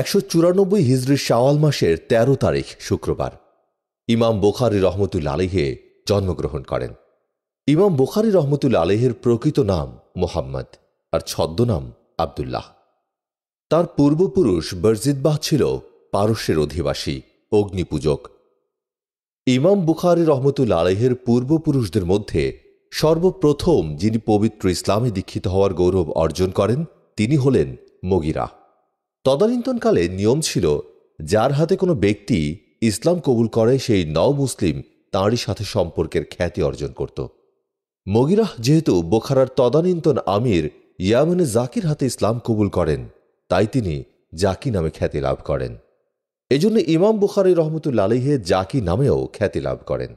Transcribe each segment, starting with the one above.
একশো চুরানব্বই হিজড়ির শাওয়াল মাসের ১৩ তারিখ শুক্রবার ইমাম বোখারি রহমতুল আলিহে জন্মগ্রহণ করেন ইমাম বোখারি রহমতুল আলিহের প্রকৃত নাম মোহাম্মদ আর ছদ্মনাম আবদুল্লাহ তার পূর্বপুরুষ বর্জিদবাহ ছিল পারস্যের অধিবাসী অগ্নিপূজক ইমাম বুখারি রহমতুল আলহের পূর্বপুরুষদের মধ্যে সর্বপ্রথম যিনি পবিত্র ইসলামে দীক্ষিত হওয়ার গৌরব অর্জন করেন তিনি হলেন মগিরা তদানীন্তনকালে নিয়ম ছিল যার হাতে কোনো ব্যক্তি ইসলাম কবুল করে সেই নও মুসলিম তাঁরই সাথে সম্পর্কের খ্যাতি অর্জন করত মগিরাহ যেহেতু বোখারার তদানীন্তন আমির ইয়ামানে জাকির হাতে ইসলাম কবুল করেন তাই তিনি জাকি নামে খ্যাতি লাভ করেন এজন্য ইমাম বুখারি রহমতুল লালেহে জাকি নামেও খ্যাতি লাভ করেন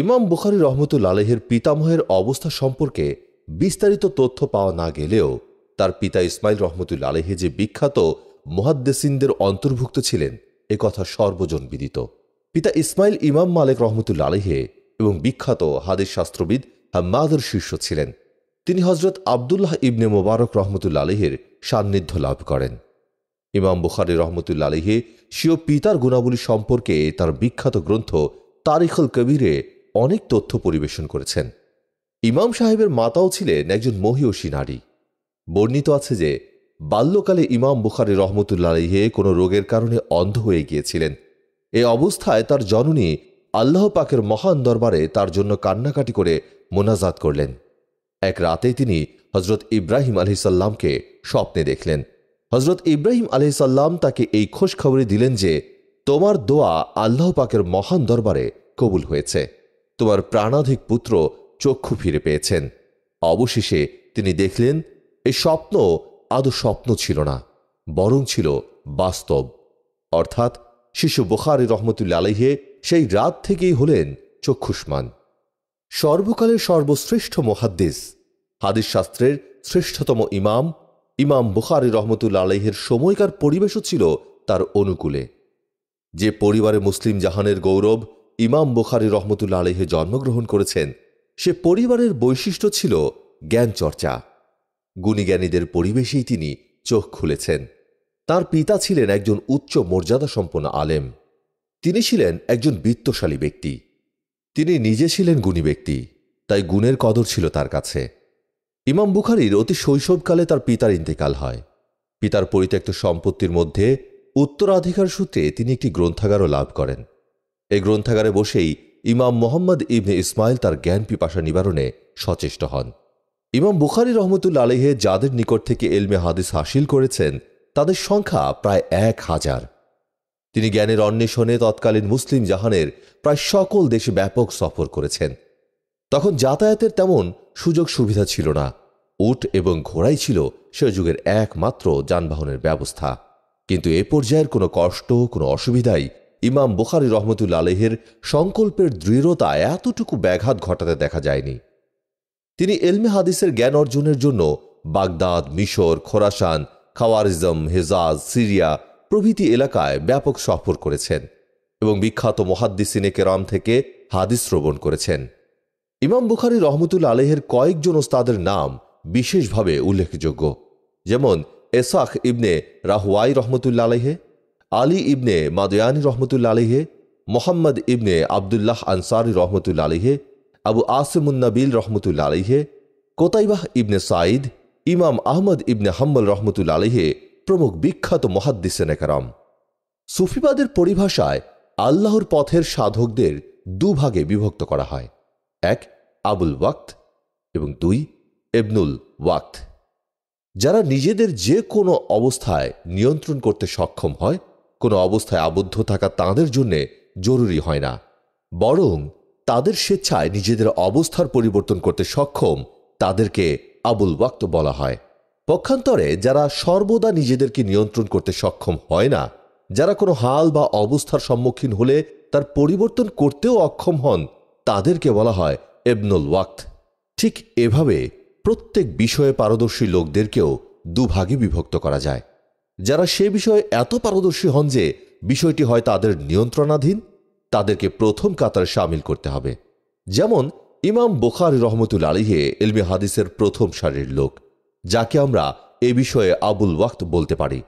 ইমাম বুখারি রহমতুল লালেহের পিতামহের অবস্থা সম্পর্কে বিস্তারিত তথ্য পাওয়া না গেলেও তার পিতা ইসমাইল রহমতুল্লা আলহে যে বিখ্যাত মোহাদ্দেসিনদের অন্তর্ভুক্ত ছিলেন এ কথা সর্বজন বিদিত পিতা ইসমাইল ইমাম মালিক রহমতুল্লা আলিহে এবং বিখ্যাত হাদিস শাস্ত্রবিদ হাম্মাদের শীর্ষ ছিলেন তিনি হজরত আবদুল্লাহ ইবনে মোবারক রহমতুল্লা আলহের সান্নিধ্য লাভ করেন ইমাম বুখারি রহমতুল্লা আলিহে স্বীয় পিতার গুণাবলী সম্পর্কে তার বিখ্যাত গ্রন্থ তারিখল কবিরে অনেক তথ্য পরিবেশন করেছেন ইমাম সাহেবের মাতাও ছিলেন একজন মহিয়সী নারী বর্ণিত আছে যে বাল্যকালে ইমাম বুখারি রহমতুল্লাহে কোনো রোগের কারণে অন্ধ হয়ে গিয়েছিলেন এ অবস্থায় তার জননী আল্লাহ পাকের মহান দরবারে তার জন্য কান্নাকাটি করে মোনাজাত করলেন এক রাতে তিনি হজরত ইব্রাহিম সাল্লামকে স্বপ্নে দেখলেন হজরত ইব্রাহিম সাল্লাম তাকে এই খোঁজ খবরে দিলেন যে তোমার দোয়া আল্লাহ পাকের মহান দরবারে কবুল হয়েছে তোমার প্রাণাধিক পুত্র চক্ষু ফিরে পেয়েছেন অবশেষে তিনি দেখলেন এ স্বপ্ন আদৌ স্বপ্ন ছিল না বরং ছিল বাস্তব অর্থাৎ শিশু বোখারি রহমতুল্লা আলহে সেই রাত থেকেই হলেন চক্ষুষ্মান সর্বকালের সর্বশ্রেষ্ঠ মহাদ্দেশ হাদিস শাস্ত্রের শ্রেষ্ঠতম ইমাম ইমাম বুখারি রহমতুল্লা আলহের সময়কার পরিবেশও ছিল তার অনুকূলে যে পরিবারে মুসলিম জাহানের গৌরব ইমাম বুখারি রহমতুল্লা আলহে জন্মগ্রহণ করেছেন সে পরিবারের বৈশিষ্ট্য ছিল জ্ঞান চর্চা গুণীজ্ঞানীদের পরিবেশেই তিনি চোখ খুলেছেন তার পিতা ছিলেন একজন উচ্চ মর্যাদাসম্পন্ন আলেম তিনি ছিলেন একজন বিত্তশালী ব্যক্তি তিনি নিজে ছিলেন গুণী ব্যক্তি তাই গুণের কদর ছিল তার কাছে ইমাম বুখারির অতি শৈশবকালে তার পিতার ইন্তেকাল হয় পিতার পরিত্যক্ত সম্পত্তির মধ্যে উত্তরাধিকার সূত্রে তিনি একটি গ্রন্থাগারও লাভ করেন এই গ্রন্থাগারে বসেই ইমাম মোহাম্মদ ইবনে ইসমাইল তার জ্ঞান পিপাসা নিবারণে সচেষ্ট হন ইমাম বুখারি রহমতুল্লা আলহে যাদের নিকট থেকে এলমে হাদিস হাসিল করেছেন তাদের সংখ্যা প্রায় এক হাজার তিনি জ্ঞানের অন্বেষণে তৎকালীন মুসলিম জাহানের প্রায় সকল দেশে ব্যাপক সফর করেছেন তখন যাতায়াতের তেমন সুযোগ সুবিধা ছিল না উট এবং ঘোড়াই ছিল সে যুগের একমাত্র যানবাহনের ব্যবস্থা কিন্তু এ পর্যায়ের কোনো কষ্ট কোনো অসুবিধাই ইমাম বুখারি রহমতুল্লা আলহের সংকল্পের দৃঢ়তা এতটুকু ব্যাঘাত ঘটাতে দেখা যায়নি তিনি এলমে হাদিসের জ্ঞান অর্জনের জন্য বাগদাদ মিশর খোরাসান খাওয়ারিজম হেজাজ সিরিয়া প্রভৃতি এলাকায় ব্যাপক সফর করেছেন এবং বিখ্যাত মহাদ্দিসিনে কেরাম থেকে হাদিস শ্রবণ করেছেন ইমাম বুখারি রহমতুল আলেহের কয়েকজন ওস্তাদের নাম বিশেষভাবে উল্লেখযোগ্য যেমন এসাখ ইবনে রাহুয়াই রহমতুল্লা আলেহে আলী ইবনে মাদয়ানি রহমতুল্লা আলহে মোহাম্মদ ইবনে আবদুল্লাহ আনসারি রহমতুল্লা আলহে আবু আসেমুন্নাবিল রহমতুল্লা আলহে কোতাইবাহ ইবনে সাঈদ ইমাম আহমদ ইবনে হাম্বল রহমতুল্লা আলহে প্রমুখ বিখ্যাত মহাদ্দিসেন একরাম সুফিবাদের পরিভাষায় আল্লাহর পথের সাধকদের দুভাগে বিভক্ত করা হয় এক আবুল ওয়াক্ত এবং দুই এবনুল ওয়াক্ত যারা নিজেদের যে কোনো অবস্থায় নিয়ন্ত্রণ করতে সক্ষম হয় কোনো অবস্থায় আবদ্ধ থাকা তাঁদের জন্যে জরুরি হয় না বরং তাদের স্বেচ্ছায় নিজেদের অবস্থার পরিবর্তন করতে সক্ষম তাদেরকে আবুল ওয়াক্ত বলা হয় পক্ষান্তরে যারা সর্বদা নিজেদেরকে নিয়ন্ত্রণ করতে সক্ষম হয় না যারা কোনো হাল বা অবস্থার সম্মুখীন হলে তার পরিবর্তন করতেও অক্ষম হন তাদেরকে বলা হয় এবনুল ওয়াক্ত ঠিক এভাবে প্রত্যেক বিষয়ে পারদর্শী লোকদেরকেও দুভাগে বিভক্ত করা যায় যারা সে বিষয়ে এত পারদর্শী হন যে বিষয়টি হয় তাদের নিয়ন্ত্রণাধীন তাদেরকে প্রথম কাতার সামিল করতে হবে যেমন ইমাম বোখার রহমতুল আলিহে এলমি হাদিসের প্রথম সারির লোক যাকে আমরা এ বিষয়ে আবুল ওয়াক্ত বলতে পারি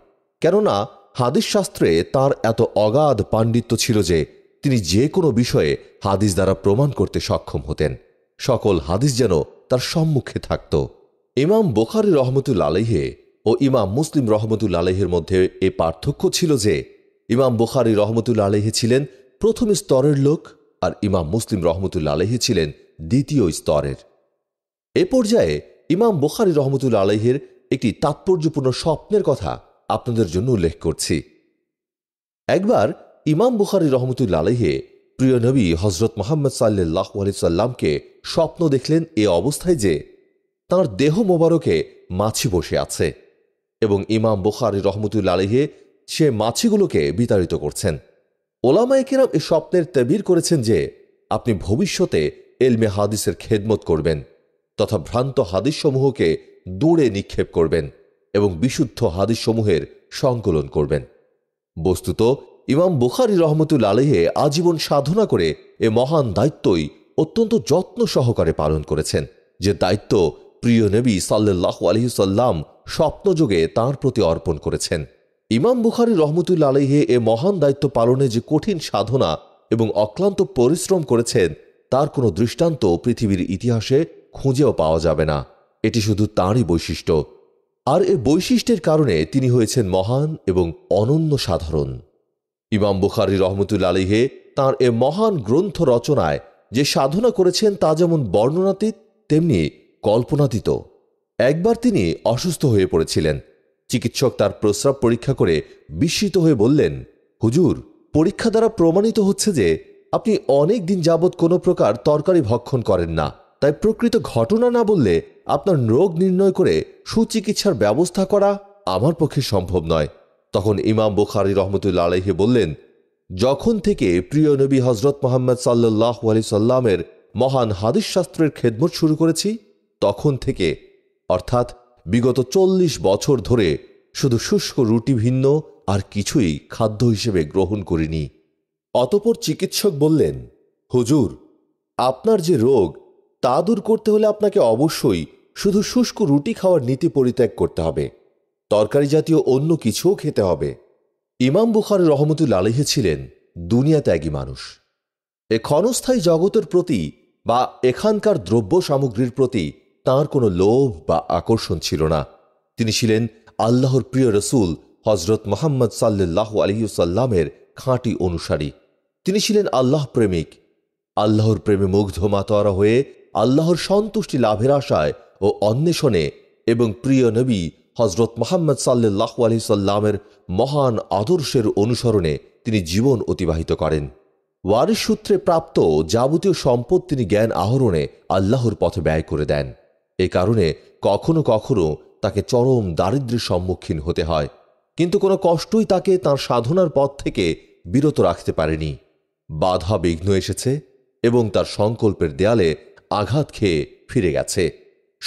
কেননা হাদিস শাস্ত্রে তার এত অগাধ পাণ্ডিত্য ছিল যে তিনি যে কোনো বিষয়ে হাদিস দ্বারা প্রমাণ করতে সক্ষম হতেন সকল হাদিস যেন তার সম্মুখে থাকত ইমাম বোখারি রহমতুল আলহে ও ইমাম মুসলিম রহমতুল আলহের মধ্যে এ পার্থক্য ছিল যে ইমাম বোখারি রহমতুল আলহে ছিলেন প্রথম স্তরের লোক আর ইমাম মুসলিম রহমতুল্লা আলহি ছিলেন দ্বিতীয় স্তরের এ পর্যায়ে ইমাম বোখারি রহমতুল্লা আলহের একটি তাৎপর্যপূর্ণ স্বপ্নের কথা আপনাদের জন্য উল্লেখ করছি একবার ইমাম বুখারি রহমতুল্লা আলহে প্রিয় নবী হজরত মোহাম্মদ সাল্লাহ সাল্লামকে স্বপ্ন দেখলেন এ অবস্থায় যে তার দেহ মোবারকে মাছি বসে আছে এবং ইমাম বুখারি রহমতুল্লা আলহে সে মাছিগুলোকে বিতাড়িত করছেন ওলামাইকেরাম এ স্বপ্নের তেবির করেছেন যে আপনি ভবিষ্যতে এলমে হাদিসের খেদমত করবেন তথা ভ্রান্ত হাদিসসমূহকে দূরে নিক্ষেপ করবেন এবং বিশুদ্ধ হাদিসসমূহের সংকলন করবেন বস্তুত ইমাম বুখারি রহমতুল আলহে আজীবন সাধনা করে এ মহান দায়িত্বই অত্যন্ত যত্ন সহকারে পালন করেছেন যে দায়িত্ব প্রিয় নবী সাল্লাহ আলহিসাল্লাম স্বপ্নযোগে তাঁর প্রতি অর্পণ করেছেন ইমাম বুখারি রহমতুল্লা আলহে এ মহান দায়িত্ব পালনে যে কঠিন সাধনা এবং অক্লান্ত পরিশ্রম করেছেন তার কোনো দৃষ্টান্ত পৃথিবীর ইতিহাসে খুঁজেও পাওয়া যাবে না এটি শুধু তাঁরই বৈশিষ্ট্য আর এ বৈশিষ্ট্যের কারণে তিনি হয়েছেন মহান এবং অনন্য সাধারণ ইমাম বুখারি রহমতুল্লা আলিহে তাঁর এ মহান গ্রন্থ রচনায় যে সাধনা করেছেন তা যেমন বর্ণনাতীত তেমনি কল্পনাতীত একবার তিনি অসুস্থ হয়ে পড়েছিলেন চিকিৎসক তার প্রস্রাব পরীক্ষা করে বিস্মিত হয়ে বললেন হুজুর পরীক্ষা দ্বারা প্রমাণিত হচ্ছে যে আপনি অনেক দিন যাবৎ কোনো প্রকার তরকারি ভক্ষণ করেন না তাই প্রকৃত ঘটনা না বললে আপনার রোগ নির্ণয় করে সুচিকিৎসার ব্যবস্থা করা আমার পক্ষে সম্ভব নয় তখন ইমাম বুখারি রহমতুল্লা আলহি বললেন যখন থেকে প্রিয় নবী হজরত মোহাম্মদ সাল্লাহ আলি সাল্লামের মহান হাদিস শাস্ত্রের খেদমত শুরু করেছি তখন থেকে অর্থাৎ বিগত চল্লিশ বছর ধরে শুধু শুষ্ক রুটি ভিন্ন আর কিছুই খাদ্য হিসেবে গ্রহণ করিনি অতপর চিকিৎসক বললেন হুজুর আপনার যে রোগ তা দূর করতে হলে আপনাকে অবশ্যই শুধু শুষ্ক রুটি খাওয়ার নীতি পরিত্যাগ করতে হবে তরকারি জাতীয় অন্য কিছুও খেতে হবে ইমাম বুখার রহমতুল আলহে ছিলেন দুনিয়া ত্যাগী মানুষ এ ক্ষণস্থায়ী জগতের প্রতি বা এখানকার দ্রব্য সামগ্রীর প্রতি তার কোনো লোভ বা আকর্ষণ ছিল না তিনি ছিলেন আল্লাহর প্রিয় রসুল হজরত মোহাম্মদ সাল্লাহ আলহিউসাল্লামের খাঁটি অনুসারী তিনি ছিলেন আল্লাহ প্রেমিক আল্লাহর প্রেমে মুগ্ধ মাতোয়ারা হয়ে আল্লাহর সন্তুষ্টি লাভের আশায় ও অন্বেষণে এবং প্রিয় নবী হজরত মোহাম্মদ সাল্লাহ আলি সাল্লামের মহান আদর্শের অনুসরণে তিনি জীবন অতিবাহিত করেন ওয়ারিস সূত্রে প্রাপ্ত যাবতীয় সম্পদ তিনি জ্ঞান আহরণে আল্লাহর পথে ব্যয় করে দেন এ কারণে কখনো কখনো তাকে চরম দারিদ্র্যের সম্মুখীন হতে হয় কিন্তু কোনো কষ্টই তাকে তার সাধনার পথ থেকে বিরত রাখতে পারেনি বাধা বিঘ্ন এসেছে এবং তার সংকল্পের দেয়ালে আঘাত খেয়ে ফিরে গেছে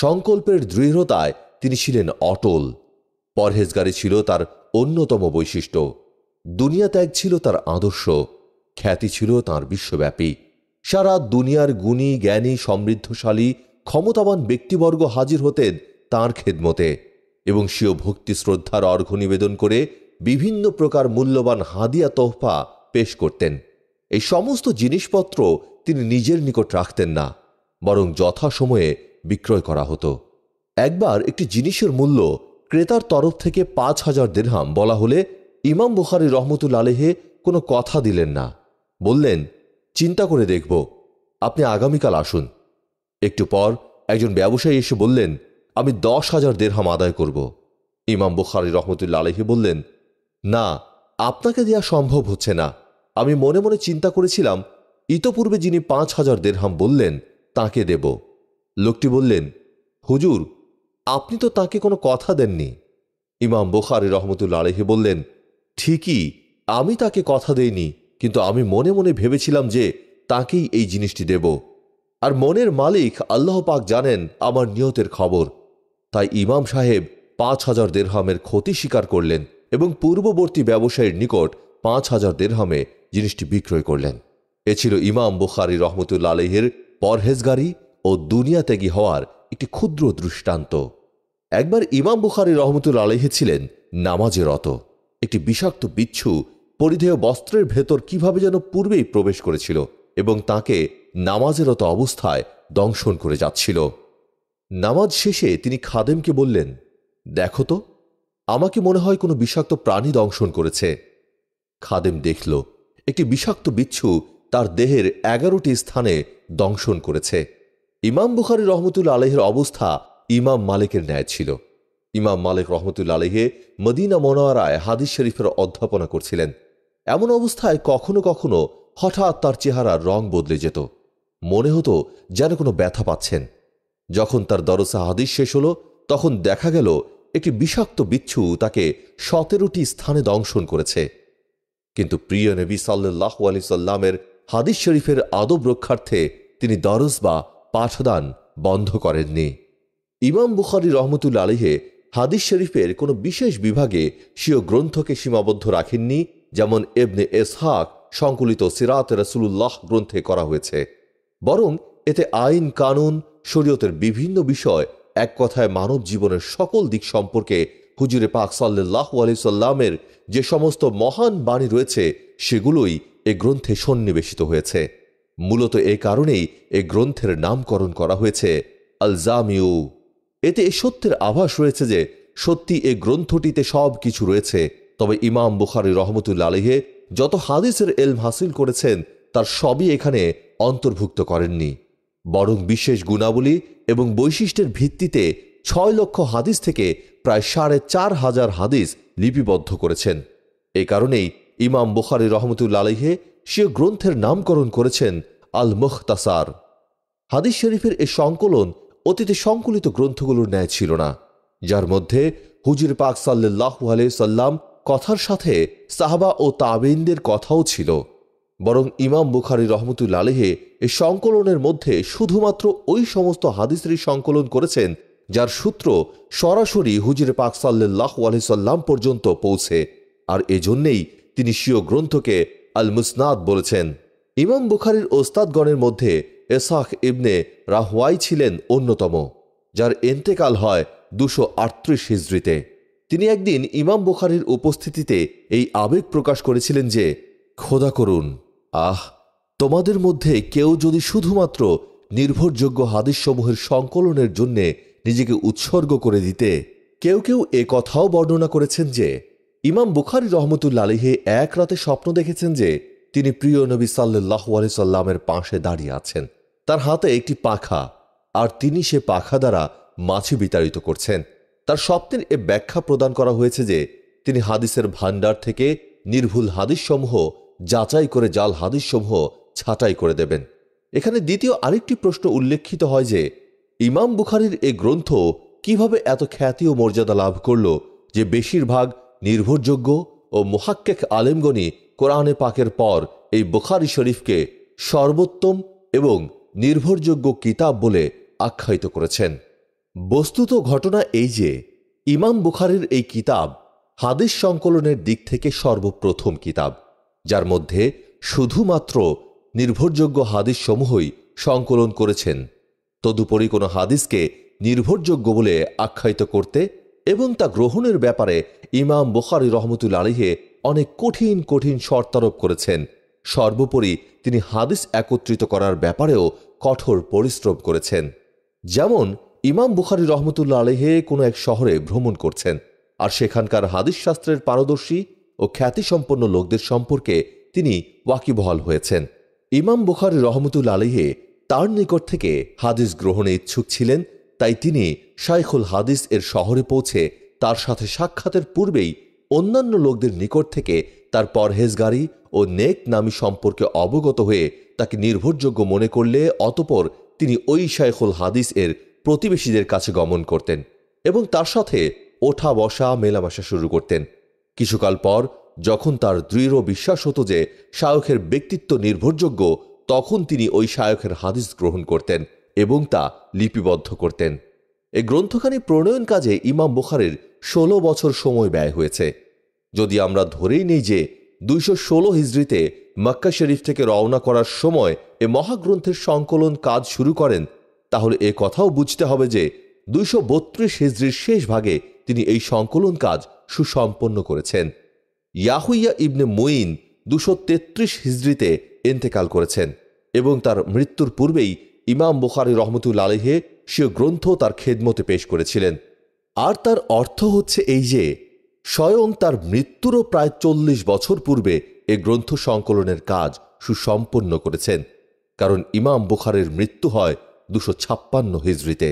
সংকল্পের দৃঢ়তায় তিনি ছিলেন অটল পরহেজগারি ছিল তার অন্যতম বৈশিষ্ট্য দুনিয়া ত্যাগ ছিল তার আদর্শ খ্যাতি ছিল তার বিশ্বব্যাপী সারা দুনিয়ার গুণী জ্ঞানী সমৃদ্ধশালী ক্ষমতাবান ব্যক্তিবর্গ হাজির হতেন তাঁর খেদমতে এবং স্বীয় ভক্তি শ্রদ্ধার অর্ঘ্য নিবেদন করে বিভিন্ন প্রকার মূল্যবান হাদিয়া তোহফা পেশ করতেন এই সমস্ত জিনিসপত্র তিনি নিজের নিকট রাখতেন না বরং যথাসময়ে বিক্রয় করা হতো একবার একটি জিনিসের মূল্য ক্রেতার তরফ থেকে পাঁচ হাজার দেড়হাম বলা হলে ইমাম বুখারি রহমতুল আলেহে কোনো কথা দিলেন না বললেন চিন্তা করে দেখব আপনি আগামীকাল আসুন একটু পর একজন ব্যবসায়ী এসে বললেন আমি দশ হাজার দেড়হাম আদায় করব ইমাম বুখারি রহমতুল্লা আলহী বললেন না আপনাকে দেয়া সম্ভব হচ্ছে না আমি মনে মনে চিন্তা করেছিলাম ইতপূর্বে যিনি পাঁচ হাজার দেড়হাম বললেন তাকে দেব লোকটি বললেন হুজুর আপনি তো তাকে কোনো কথা দেননি ইমাম বোখারি রহমতুল্লা আলহী বললেন ঠিকই আমি তাকে কথা দেইনি কিন্তু আমি মনে মনে ভেবেছিলাম যে তাকেই এই জিনিসটি দেব আর মনের মালিক আল্লাহ পাক জানেন আমার নিয়তের খবর তাই ইমাম সাহেব পাঁচ হাজার দেড়হামের ক্ষতি স্বীকার করলেন এবং পূর্ববর্তী ব্যবসায়ীর নিকট পাঁচ হাজার দেড়হামে জিনিসটি বিক্রয় করলেন এ ছিল ইমাম বুখারি রহমতুল্লা আলহের পরহেজগারি ও দুনিয়া ত্যাগী হওয়ার একটি ক্ষুদ্র দৃষ্টান্ত একবার ইমাম বুখারি রহমতুল আলহে ছিলেন নামাজে রত একটি বিষাক্ত বিচ্ছু পরিধেয় বস্ত্রের ভেতর কিভাবে যেন পূর্বেই প্রবেশ করেছিল এবং তাকে নামাজেরত অবস্থায় দংশন করে যাচ্ছিল নামাজ শেষে তিনি খাদেমকে বললেন দেখো তো আমাকে মনে হয় কোনো বিষাক্ত প্রাণী দংশন করেছে খাদেম দেখল একটি বিষাক্ত বিচ্ছু তার দেহের এগারোটি স্থানে দংশন করেছে ইমাম বুখারি রহমতুল আলহের অবস্থা ইমাম মালিকের ন্যায় ছিল ইমাম মালিক রহমতুল আলহে মদিনা মনোয়ারায় হাদিস শরীফের অধ্যাপনা করছিলেন এমন অবস্থায় কখনো কখনো হঠাৎ তার চেহারার রং বদলে যেত মনে হতো যেন কোনো ব্যথা পাচ্ছেন যখন তার দরসা হাদিস শেষ হলো তখন দেখা গেল একটি বিষাক্ত বিচ্ছু তাকে সতেরোটি স্থানে দংশন করেছে কিন্তু প্রিয় নবী সাল্লাহ আলি সাল্লামের হাদিস শরীফের আদব রক্ষার্থে তিনি দরস বা পাঠদান বন্ধ করেননি ইমাম বুখারি রহমতুল আলিহে হাদিস শরীফের কোনো বিশেষ বিভাগে স্বীয় গ্রন্থকে সীমাবদ্ধ রাখেননি যেমন এবনে এসহাক সংকলিত সিরাত রসুল্লাহ গ্রন্থে করা হয়েছে বরং এতে আইন কানুন শরীয়তের বিভিন্ন বিষয় এক কথায় মানব জীবনের সকল দিক সম্পর্কে হুজুরে পাক সাল্লাহ সাল্লামের যে সমস্ত মহান বাণী রয়েছে সেগুলোই এ গ্রন্থে সন্নিবেশিত হয়েছে মূলত এ কারণেই এ গ্রন্থের নামকরণ করা হয়েছে আলজামিউ এতে এ সত্যের আভাস রয়েছে যে সত্যি এ গ্রন্থটিতে সব কিছু রয়েছে তবে ইমাম বুখারি রহমতুল্লা আলহে যত হাদিসের এলম হাসিল করেছেন তার সবই এখানে অন্তর্ভুক্ত করেননি বরং বিশেষ গুণাবলী এবং বৈশিষ্ট্যের ভিত্তিতে ছয় লক্ষ হাদিস থেকে প্রায় সাড়ে চার হাজার হাদিস লিপিবদ্ধ করেছেন এ কারণেই ইমাম বুখারি রহমতুল্লা আলহে সে গ্রন্থের নামকরণ করেছেন আল মুখতাসার হাদিস শরীফের এ সংকলন অতীতে সংকলিত গ্রন্থগুলোর ন্যায় ছিল না যার মধ্যে হুজির পাক সাল্লাহ আলহ সাল্লাম কথার সাথে সাহাবা ও তাবেইনদের কথাও ছিল বরং ইমাম বুখারি রহমতুল আলেহে এ সংকলনের মধ্যে শুধুমাত্র ওই সমস্ত হাদিসেরই সংকলন করেছেন যার সূত্র সরাসরি হুজির পাক সাল্লাহ আলহিসাল্লাম পর্যন্ত পৌঁছে আর এজন্যেই তিনি স্বীয় গ্রন্থকে আল মুসনাদ বলেছেন ইমাম বুখারির ওস্তাদগণের মধ্যে এসাখ ইবনে রাহওয়াই ছিলেন অন্যতম যার এন্তেকাল হয় দুশো আটত্রিশ হিজড়িতে তিনি একদিন ইমাম বুখারির উপস্থিতিতে এই আবেগ প্রকাশ করেছিলেন যে খোদা করুন আহ তোমাদের মধ্যে কেউ যদি শুধুমাত্র নির্ভরযোগ্য হাদিসসমূহের সংকলনের জন্যে নিজেকে উৎসর্গ করে দিতে কেউ কেউ এ কথাও বর্ণনা করেছেন যে ইমাম বুখারি রহমতুল্লা আলিহে এক রাতে স্বপ্ন দেখেছেন যে তিনি প্রিয় নবী সাল্লাহ আলি সাল্লামের পাশে দাঁড়িয়ে আছেন তার হাতে একটি পাখা আর তিনি সে পাখা দ্বারা মাছি বিতাড়িত করছেন তার স্বপ্নের এ ব্যাখ্যা প্রদান করা হয়েছে যে তিনি হাদিসের ভাণ্ডার থেকে নির্ভুল হাদিসসমূহ যাচাই করে জাল হাদিসসমূহ ছাঁটাই করে দেবেন এখানে দ্বিতীয় আরেকটি প্রশ্ন উল্লেখিত হয় যে ইমাম বুখারির এ গ্রন্থ কিভাবে এত খ্যাতি ও মর্যাদা লাভ করল যে বেশিরভাগ নির্ভরযোগ্য ও মোহাক্কেক আলেমগণি কোরআনে পাকের পর এই বুখারি শরীফকে সর্বোত্তম এবং নির্ভরযোগ্য কিতাব বলে আখ্যায়িত করেছেন বস্তুত ঘটনা এই যে ইমাম বুখারের এই কিতাব হাদিস সংকলনের দিক থেকে সর্বপ্রথম কিতাব যার মধ্যে শুধুমাত্র নির্ভরযোগ্য হাদিস সমূহই সংকলন করেছেন তদুপরি কোনো হাদিসকে নির্ভরযোগ্য বলে আখ্যায়িত করতে এবং তা গ্রহণের ব্যাপারে ইমাম বুখারি রহমতুল আলিহে অনেক কঠিন কঠিন শর্তারোপ করেছেন সর্বোপরি তিনি হাদিস একত্রিত করার ব্যাপারেও কঠোর পরিশ্রম করেছেন যেমন ইমাম বুখারি রহমতুল্লা আলেহে কোনো এক শহরে ভ্রমণ করছেন আর সেখানকার হাদিস শাস্ত্রের পারদর্শী ও খ্যাতিসম্পন্ন লোকদের সম্পর্কে তিনি ওয়াকিবহাল হয়েছেন ইমাম বুখারি রহমতুল আলিহে তার নিকট থেকে হাদিস গ্রহণে ইচ্ছুক ছিলেন তাই তিনি শাইখুল হাদিস এর শহরে পৌঁছে তার সাথে সাক্ষাতের পূর্বেই অন্যান্য লোকদের নিকট থেকে তার পরহেজগারি ও নেক নামি সম্পর্কে অবগত হয়ে তাকে নির্ভরযোগ্য মনে করলে অতপর তিনি ওই শাইখুল হাদিস এর প্রতিবেশীদের কাছে গমন করতেন এবং তার সাথে ওঠা বসা মেলামেশা শুরু করতেন কিছুকাল পর যখন তার দৃঢ় বিশ্বাস হতো যে শায়খের ব্যক্তিত্ব নির্ভরযোগ্য তখন তিনি ওই শায়খের হাদিস গ্রহণ করতেন এবং তা লিপিবদ্ধ করতেন এ গ্রন্থখানি প্রণয়ন কাজে ইমাম বুখারের ষোলো বছর সময় ব্যয় হয়েছে যদি আমরা ধরেই নেই যে দুইশো ষোলো হিজড়িতে মক্কা শরীফ থেকে রওনা করার সময় এ মহাগ্রন্থের সংকলন কাজ শুরু করেন তাহলে এ কথাও বুঝতে হবে যে দুইশো বত্রিশ হিজড়ির শেষ ভাগে তিনি এই সংকলন কাজ সুসম্পন্ন করেছেন ইয়াহুইয়া ইবনে মুইন দুশো তেত্রিশ হিজড়িতে এন্তেকাল করেছেন এবং তার মৃত্যুর পূর্বেই ইমাম বুখারি রহমতুল আলিহে সে গ্রন্থ তার খেদমতে পেশ করেছিলেন আর তার অর্থ হচ্ছে এই যে স্বয়ং তার মৃত্যুরও প্রায় চল্লিশ বছর পূর্বে এ গ্রন্থ সংকলনের কাজ সুসম্পন্ন করেছেন কারণ ইমাম বুখারের মৃত্যু হয় দুশো ছাপ্পান্ন হিজড়িতে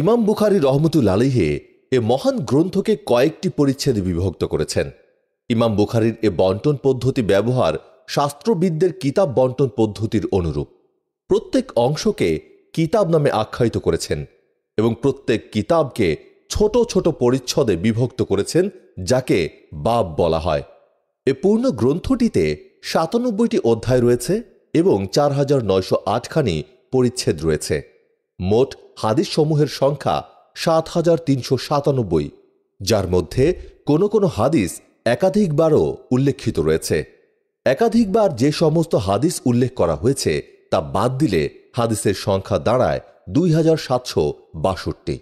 ইমাম বুখারি রহমতুল আলিহে এ মহান গ্রন্থকে কয়েকটি পরিচ্ছেদে বিভক্ত করেছেন ইমাম বুখারির এ বন্টন পদ্ধতি ব্যবহার শাস্ত্রবিদদের কিতাব বন্টন পদ্ধতির অনুরূপ প্রত্যেক অংশকে কিতাব নামে আখ্যায়িত করেছেন এবং প্রত্যেক কিতাবকে ছোট ছোট পরিচ্ছদে বিভক্ত করেছেন যাকে বাব বলা হয় এ পূর্ণ গ্রন্থটিতে সাতানব্বইটি অধ্যায় রয়েছে এবং চার হাজার নয়শো আটখানি পরিচ্ছেদ রয়েছে মোট হাদিস সমূহের সংখ্যা সাত হাজার তিনশো সাতানব্বই যার মধ্যে কোনো কোনো হাদিস একাধিকবারও উল্লেখিত রয়েছে একাধিকবার যে সমস্ত হাদিস উল্লেখ করা হয়েছে তা বাদ দিলে হাদিসের সংখ্যা দাঁড়ায় দুই হাজার সাতশো বাষট্টি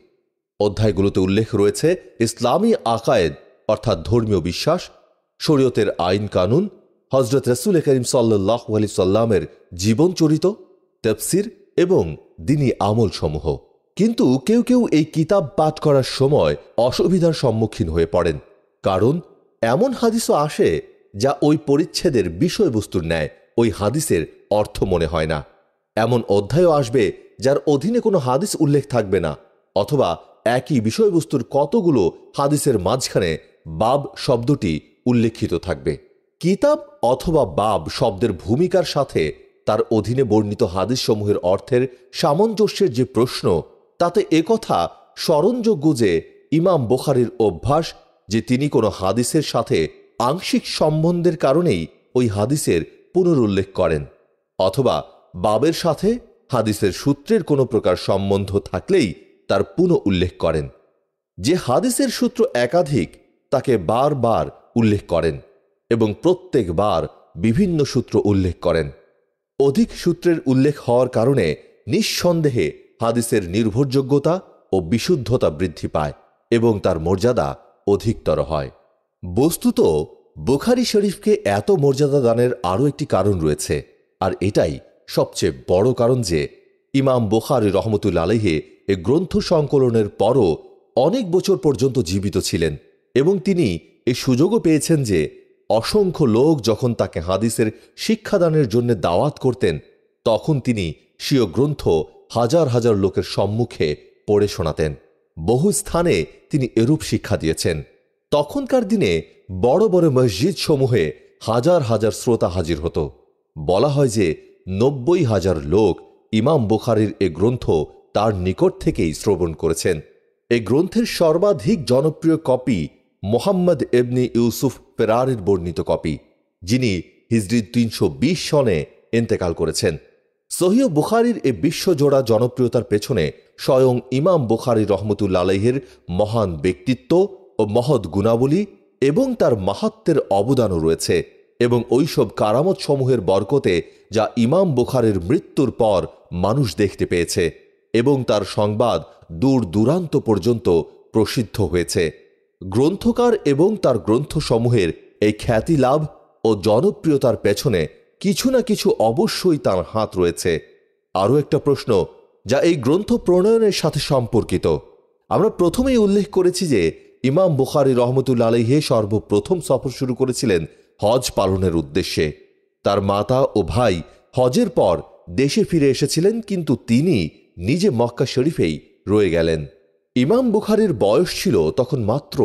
অধ্যায়গুলোতে উল্লেখ রয়েছে ইসলামী আকায়েদ অর্থাৎ ধর্মীয় বিশ্বাস শরীয়তের আইন কানুন হজরত রসুল করিম সাল্লাহ আলি সাল্লামের জীবনচরিত তফসির এবং দিনী আমল সমূহ কিন্তু কেউ কেউ এই কিতাব পাঠ করার সময় অসুবিধার সম্মুখীন হয়ে পড়েন কারণ এমন হাদিসও আসে যা ওই পরিচ্ছেদের বিষয়বস্তুর ন্যায় ওই হাদিসের অর্থ মনে হয় না এমন অধ্যায়ও আসবে যার অধীনে কোনো হাদিস উল্লেখ থাকবে না অথবা একই বিষয়বস্তুর কতগুলো হাদিসের মাঝখানে বাব শব্দটি উল্লেখিত থাকবে কিতাব অথবা বাব শব্দের ভূমিকার সাথে তার অধীনে বর্ণিত হাদিসসমূহের অর্থের সামঞ্জস্যের যে প্রশ্ন তাতে একথা স্মরণযোগ্য যে ইমাম বোখারির অভ্যাস যে তিনি কোনো হাদিসের সাথে আংশিক সম্বন্ধের কারণেই ওই হাদিসের পুনরুল্লেখ করেন অথবা বাবের সাথে হাদিসের সূত্রের কোনো প্রকার সম্বন্ধ থাকলেই তার পুনঃ উল্লেখ করেন যে হাদিসের সূত্র একাধিক তাকে বারবার উল্লেখ করেন এবং প্রত্যেকবার বিভিন্ন সূত্র উল্লেখ করেন অধিক সূত্রের উল্লেখ হওয়ার কারণে নিঃসন্দেহে হাদিসের নির্ভরযোগ্যতা ও বিশুদ্ধতা বৃদ্ধি পায় এবং তার মর্যাদা অধিকতর হয় বস্তুত বুখারি শরীফকে এত মর্যাদা দানের আরও একটি কারণ রয়েছে আর এটাই সবচেয়ে বড় কারণ যে ইমাম বোখার রহমতুল আলহে এ গ্রন্থ সংকলনের পরও অনেক বছর পর্যন্ত জীবিত ছিলেন এবং তিনি এ সুযোগও পেয়েছেন যে অসংখ্য লোক যখন তাকে হাদিসের শিক্ষাদানের জন্য দাওয়াত করতেন তখন তিনি স্বীয় গ্রন্থ হাজার হাজার লোকের সম্মুখে পড়ে শোনাতেন বহু স্থানে তিনি এরূপ শিক্ষা দিয়েছেন তখনকার দিনে বড় বড় মসজিদ সমূহে হাজার হাজার শ্রোতা হাজির হতো বলা হয় যে নব্বই হাজার লোক ইমাম বুখারির এ গ্রন্থ তার নিকট থেকেই শ্রবণ করেছেন এ গ্রন্থের সর্বাধিক জনপ্রিয় কপি মোহাম্মদ এবনি ইউসুফ ফেরারের বর্ণিত কপি যিনি হিজরির তিনশো বিশ সনে এন্তেকাল করেছেন সহিও বুখারির এ বিশ্বজোড়া জনপ্রিয়তার পেছনে স্বয়ং ইমাম বুখারি রহমতুল্লা আলহের মহান ব্যক্তিত্ব ও মহৎ গুণাবলী এবং তার মাহাত্মের অবদানও রয়েছে এবং ওইসব কারামত সমূহের বরকতে যা ইমাম বুখারের মৃত্যুর পর মানুষ দেখতে পেয়েছে এবং তার সংবাদ দূর দূরান্ত পর্যন্ত প্রসিদ্ধ হয়েছে গ্রন্থকার এবং তার গ্রন্থসমূহের এই খ্যাতি লাভ ও জনপ্রিয়তার পেছনে কিছু না কিছু অবশ্যই তার হাত রয়েছে আরও একটা প্রশ্ন যা এই গ্রন্থ প্রণয়নের সাথে সম্পর্কিত আমরা প্রথমেই উল্লেখ করেছি যে ইমাম বুখারি রহমতুল্লা আলহে সর্বপ্রথম সফর শুরু করেছিলেন হজ পালনের উদ্দেশ্যে তার মাতা ও ভাই হজের পর দেশে ফিরে এসেছিলেন কিন্তু তিনি নিজে মক্কা শরীফেই রয়ে গেলেন ইমাম বুখারির বয়স ছিল তখন মাত্র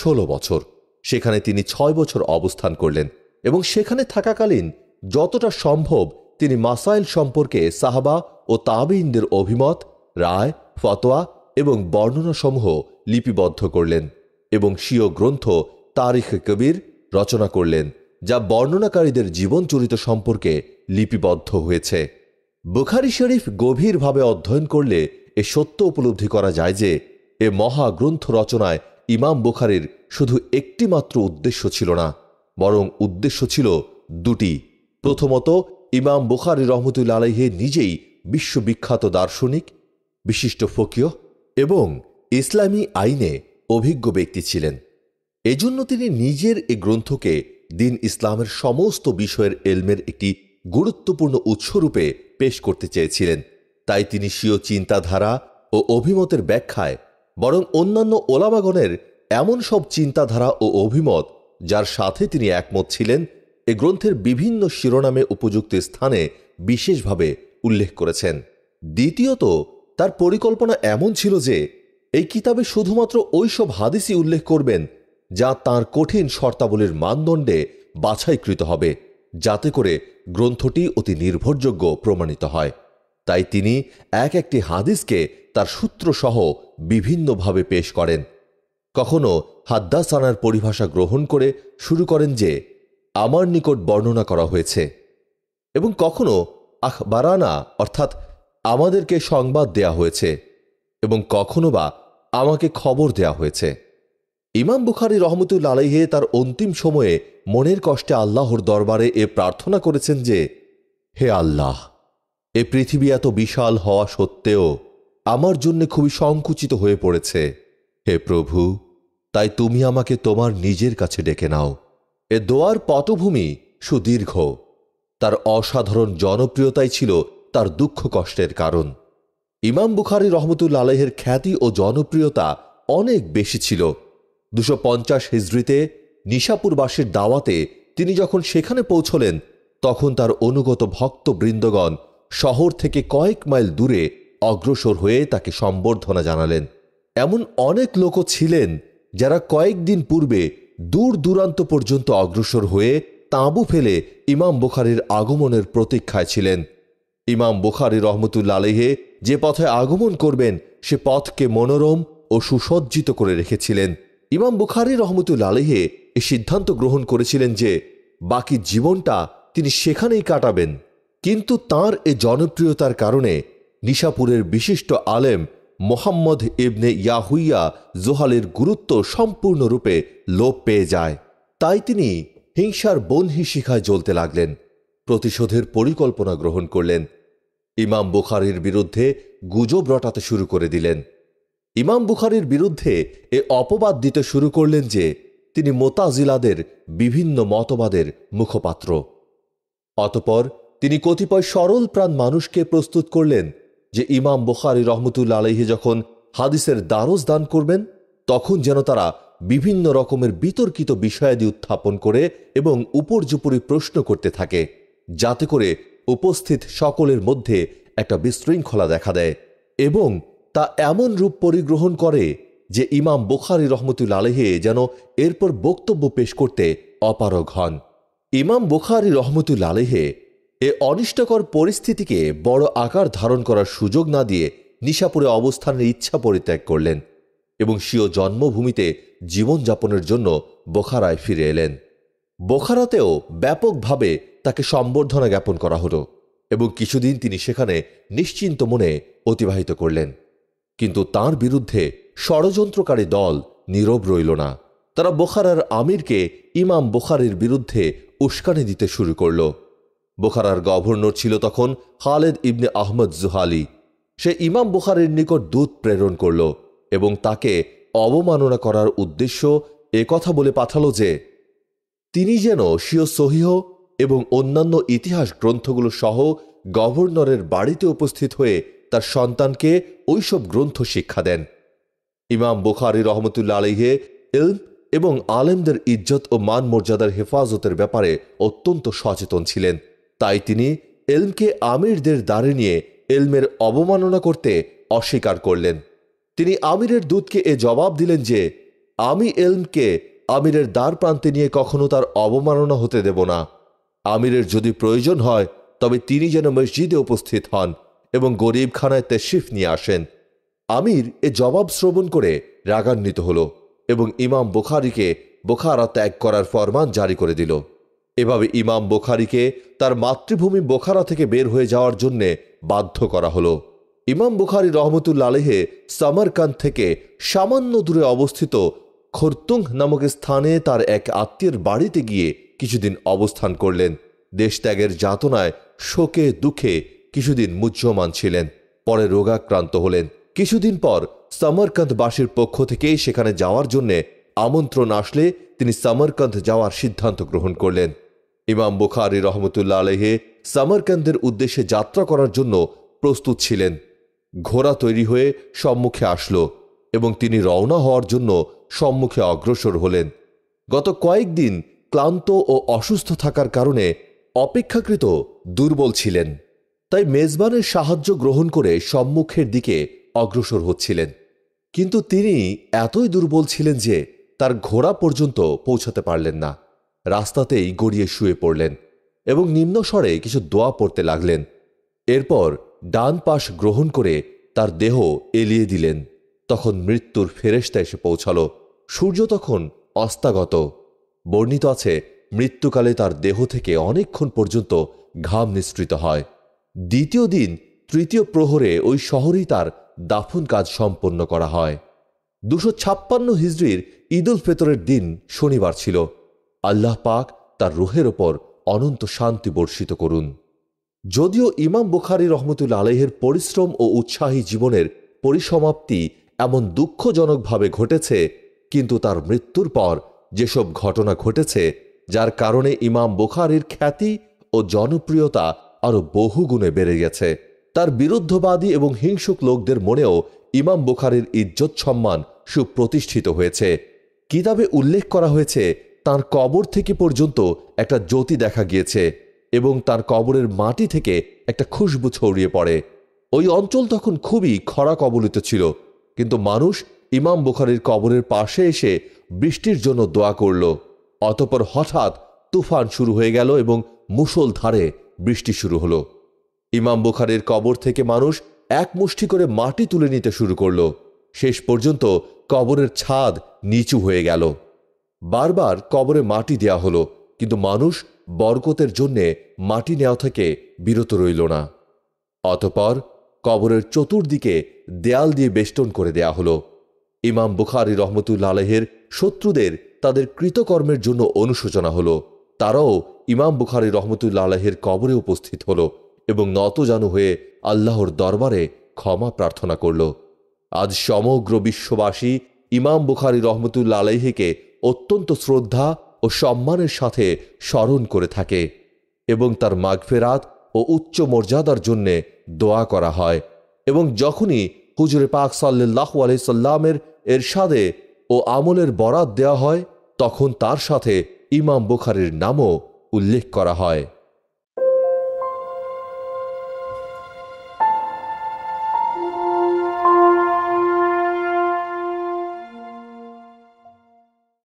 ১৬ বছর সেখানে তিনি ছয় বছর অবস্থান করলেন এবং সেখানে থাকাকালীন যতটা সম্ভব তিনি মাসাইল সম্পর্কে সাহাবা ও তাবিনদের অভিমত রায় ফতোয়া এবং বর্ণনাসমূহ লিপিবদ্ধ করলেন এবং স্বীয় গ্রন্থ তারিখ কবির রচনা করলেন যা বর্ণনাকারীদের জীবনচরিত সম্পর্কে লিপিবদ্ধ হয়েছে বুখারি শরীফ গভীরভাবে অধ্যয়ন করলে এ সত্য উপলব্ধি করা যায় যে এ মহা গ্রন্থ রচনায় ইমাম বুখারির শুধু একটি মাত্র উদ্দেশ্য ছিল না বরং উদ্দেশ্য ছিল দুটি প্রথমত ইমাম বুখারি রহমতুল্লা আলহে নিজেই বিশ্ববিখ্যাত দার্শনিক বিশিষ্ট ফকীয় এবং ইসলামী আইনে অভিজ্ঞ ব্যক্তি ছিলেন এজন্য তিনি নিজের এ গ্রন্থকে দিন ইসলামের সমস্ত বিষয়ের এলমের একটি গুরুত্বপূর্ণ উৎসরূপে পেশ করতে চেয়েছিলেন তাই তিনি স্বীয় চিন্তাধারা ও অভিমতের ব্যাখ্যায় বরং অন্যান্য ওলামাগণের এমন সব চিন্তাধারা ও অভিমত যার সাথে তিনি একমত ছিলেন এ গ্রন্থের বিভিন্ন শিরোনামে উপযুক্ত স্থানে বিশেষভাবে উল্লেখ করেছেন দ্বিতীয়ত তার পরিকল্পনা এমন ছিল যে এই কিতাবে শুধুমাত্র ওইসব হাদিসই উল্লেখ করবেন যা তার কঠিন শর্তাবলীর মানদণ্ডে বাছাইকৃত হবে যাতে করে গ্রন্থটি অতি নির্ভরযোগ্য প্রমাণিত হয় তাই তিনি এক একটি হাদিসকে তার সূত্রসহ বিভিন্নভাবে পেশ করেন কখনো হাদ্দাসানার পরিভাষা গ্রহণ করে শুরু করেন যে আমার নিকট বর্ণনা করা হয়েছে এবং কখনো আখবারানা অর্থাৎ আমাদেরকে সংবাদ দেয়া হয়েছে এবং কখনো বা আমাকে খবর দেয়া হয়েছে ইমাম বুখারি রহমতুল আলাইহে তার অন্তিম সময়ে মনের কষ্টে আল্লাহর দরবারে এ প্রার্থনা করেছেন যে হে আল্লাহ এ পৃথিবী এত বিশাল হওয়া সত্ত্বেও আমার জন্য খুবই সংকুচিত হয়ে পড়েছে হে প্রভু তাই তুমি আমাকে তোমার নিজের কাছে ডেকে নাও এ দোয়ার পটভূমি সুদীর্ঘ তার অসাধারণ জনপ্রিয়তাই ছিল তার দুঃখ কষ্টের কারণ ইমাম বুখারি রহমতুল আলহের খ্যাতি ও জনপ্রিয়তা অনেক বেশি ছিল দুশো পঞ্চাশ হিজড়িতে নিশাপুরবাসীর দাওয়াতে তিনি যখন সেখানে পৌঁছলেন তখন তার অনুগত ভক্ত বৃন্দগণ শহর থেকে কয়েক মাইল দূরে অগ্রসর হয়ে তাকে সম্বর্ধনা জানালেন এমন অনেক লোকও ছিলেন যারা কয়েকদিন পূর্বে দূর দূরান্ত পর্যন্ত অগ্রসর হয়ে তাঁবু ফেলে ইমাম বুখারির আগমনের প্রতীক্ষায় ছিলেন ইমাম বুখারি রহমতুল্লা আলেহে যে পথে আগমন করবেন সে পথকে মনোরম ও সুসজ্জিত করে রেখেছিলেন ইমাম বুখারি রহমতুল্লা আলেহে এ সিদ্ধান্ত গ্রহণ করেছিলেন যে বাকি জীবনটা তিনি সেখানেই কাটাবেন কিন্তু তার এ জনপ্রিয়তার কারণে নিশাপুরের বিশিষ্ট আলেম মোহাম্মদ ইবনে ইয়াহুইয়া জোহালের গুরুত্ব সম্পূর্ণরূপে লোপ পেয়ে যায় তাই তিনি হিংসার বনহি শিখায় জ্বলতে লাগলেন প্রতিশোধের পরিকল্পনা গ্রহণ করলেন ইমাম বুখারির বিরুদ্ধে গুজব রটাতে শুরু করে দিলেন ইমাম বুখারির বিরুদ্ধে এ অপবাদ দিতে শুরু করলেন যে তিনি মোতাজিলাদের বিভিন্ন মতবাদের মুখপাত্র অতপর তিনি কতিপয় সরল প্রাণ মানুষকে প্রস্তুত করলেন যে ইমাম বুখারি রহমতুল্লা আলহি যখন হাদিসের দ্বারস দান করবেন তখন যেন তারা বিভিন্ন রকমের বিতর্কিত বিষয়াদি উত্থাপন করে এবং উপর্যুপরি প্রশ্ন করতে থাকে যাতে করে উপস্থিত সকলের মধ্যে একটা বিশৃঙ্খলা দেখা দেয় এবং তা এমন রূপ পরিগ্রহণ করে যে ইমাম বুখারি রহমতুল আলহে যেন এরপর বক্তব্য পেশ করতে অপারগ হন ইমাম বুখারি রহমতুল আলহে এ অনিষ্টকর পরিস্থিতিকে বড় আকার ধারণ করার সুযোগ না দিয়ে নিশাপুরে অবস্থানের ইচ্ছা পরিত্যাগ করলেন এবং স্বীয় জন্মভূমিতে জীবনযাপনের জন্য বোখারায় ফিরে এলেন বোখারাতেও ব্যাপকভাবে তাকে সম্বর্ধনা জ্ঞাপন করা হলো এবং কিছুদিন তিনি সেখানে নিশ্চিন্ত মনে অতিবাহিত করলেন কিন্তু তার বিরুদ্ধে ষড়যন্ত্রকারী দল নীরব রইল না তারা বোখারার আমিরকে ইমাম বোখারের বিরুদ্ধে উস্কানি দিতে শুরু করলো বোখারার গভর্নর ছিল তখন খালেদ ইবনে আহমদ জুহালি সে ইমাম বুখারের নিকট দূত প্রেরণ করল এবং তাকে অবমাননা করার উদ্দেশ্য এ কথা বলে পাঠালো যে তিনি যেন সিও সহিহ এবং অন্যান্য ইতিহাস গ্রন্থগুলো সহ গভর্নরের বাড়িতে উপস্থিত হয়ে তার সন্তানকে ওইসব গ্রন্থ শিক্ষা দেন ইমাম বুখারি রহমতুল্লা আলহে ইলম এবং আলেমদের ইজ্জত ও মান মর্যাদার হেফাজতের ব্যাপারে অত্যন্ত সচেতন ছিলেন তাই তিনি এলমকে আমিরদের দ্বারে নিয়ে এলমের অবমাননা করতে অস্বীকার করলেন তিনি আমিরের দূতকে এ জবাব দিলেন যে আমি এলমকে আমিরের দ্বার প্রান্তে নিয়ে কখনো তার অবমাননা হতে দেব না আমিরের যদি প্রয়োজন হয় তবে তিনি যেন মসজিদে উপস্থিত হন এবং গরিবখানায় তেশিফ নিয়ে আসেন আমির এ জবাব শ্রবণ করে রাগান্বিত হল এবং ইমাম বোখারিকে বোখারা ত্যাগ করার ফরমান জারি করে দিল এভাবে ইমাম বোখারিকে তার মাতৃভূমি বোখারা থেকে বের হয়ে যাওয়ার জন্যে বাধ্য করা হলো ইমাম বুখারি রহমতুল্লা আলেহে সামারকান্দ থেকে সামান্য দূরে অবস্থিত খরতুং নামক স্থানে তার এক আত্মীয়ের বাড়িতে গিয়ে কিছুদিন অবস্থান করলেন দেশত্যাগের যাতনায় শোকে দুঃখে কিছুদিন মুহ্যমান ছিলেন পরে রোগাক্রান্ত হলেন কিছুদিন পর বাসীর পক্ষ থেকে সেখানে যাওয়ার জন্যে আমন্ত্রণ আসলে তিনি সামরকান্দ যাওয়ার সিদ্ধান্ত গ্রহণ করলেন ইমাম বুখারি রহমতুল্লা আলহে সামরকান্দের উদ্দেশ্যে যাত্রা করার জন্য প্রস্তুত ছিলেন ঘোড়া তৈরি হয়ে সম্মুখে আসল এবং তিনি রওনা হওয়ার জন্য সম্মুখে অগ্রসর হলেন গত কয়েকদিন ক্লান্ত ও অসুস্থ থাকার কারণে অপেক্ষাকৃত দুর্বল ছিলেন তাই মেজবানের সাহায্য গ্রহণ করে সম্মুখের দিকে অগ্রসর হচ্ছিলেন কিন্তু তিনি এতই দুর্বল ছিলেন যে তার ঘোড়া পর্যন্ত পৌঁছাতে পারলেন না রাস্তাতেই গড়িয়ে শুয়ে পড়লেন এবং নিম্নস্বরে কিছু দোয়া পড়তে লাগলেন এরপর ডান পাশ গ্রহণ করে তার দেহ এলিয়ে দিলেন তখন মৃত্যুর ফেরেস্তা এসে পৌঁছাল সূর্য তখন অস্তাগত বর্ণিত আছে মৃত্যুকালে তার দেহ থেকে অনেকক্ষণ পর্যন্ত ঘাম নিঃসৃত হয় দ্বিতীয় দিন তৃতীয় প্রহরে ওই শহরেই তার দাফন কাজ সম্পন্ন করা হয় দুশো ছাপ্পান্ন হিজড়ির ঈদুল ফেতরের দিন শনিবার ছিল আল্লাহ পাক তার রুহের ওপর অনন্ত শান্তি বর্ষিত করুন যদিও ইমাম বুখারি রহমতুল্লা আলহের পরিশ্রম ও উৎসাহী জীবনের পরিসমাপ্তি এমন দুঃখজনকভাবে ঘটেছে কিন্তু তার মৃত্যুর পর যেসব ঘটনা ঘটেছে যার কারণে ইমাম বুখারির খ্যাতি ও জনপ্রিয়তা আরও বহুগুণে বেড়ে গেছে তার বিরুদ্ধবাদী এবং হিংসুক লোকদের মনেও ইমাম বুখারির ইজ্জত সম্মান সুপ্রতিষ্ঠিত হয়েছে কিতাবে উল্লেখ করা হয়েছে তার কবর থেকে পর্যন্ত একটা জ্যোতি দেখা গিয়েছে এবং তার কবরের মাটি থেকে একটা খুশবু ছড়িয়ে পড়ে ওই অঞ্চল তখন খুবই খরা কবলিত ছিল কিন্তু মানুষ ইমাম বুখারির কবরের পাশে এসে বৃষ্টির জন্য দোয়া করল অতপর হঠাৎ তুফান শুরু হয়ে গেল এবং মুসলধারে বৃষ্টি শুরু হলো ইমাম বুখারের কবর থেকে মানুষ এক মুষ্টি করে মাটি তুলে নিতে শুরু করল শেষ পর্যন্ত কবরের ছাদ নিচু হয়ে গেল বারবার কবরে মাটি দেয়া হলো কিন্তু মানুষ বরকতের জন্যে মাটি নেওয়া থেকে বিরত রইল না অতপর কবরের চতুর্দিকে দেয়াল দিয়ে বেষ্টন করে দেয়া হলো ইমাম বুখারি রহমতুল্লা আলহের শত্রুদের তাদের কৃতকর্মের জন্য অনুশোচনা হলো তারাও ইমাম বুখারি রহমতুল্লা আলহের কবরে উপস্থিত হলো এবং নতজানু হয়ে আল্লাহর দরবারে ক্ষমা প্রার্থনা করল আজ সমগ্র বিশ্ববাসী ইমাম বুখারি রহমতুল্লা আলহিকে অত্যন্ত শ্রদ্ধা ও সম্মানের সাথে স্মরণ করে থাকে এবং তার মাগফেরাত ও উচ্চ মর্যাদার জন্যে দোয়া করা হয় এবং যখনই হুজুরে পাক সাল্লাহ আলাইসাল্লামের এরশাদে ও আমলের বরাত দেয়া হয় তখন তার সাথে ইমাম বুখারির নামও উল্লেখ করা হয়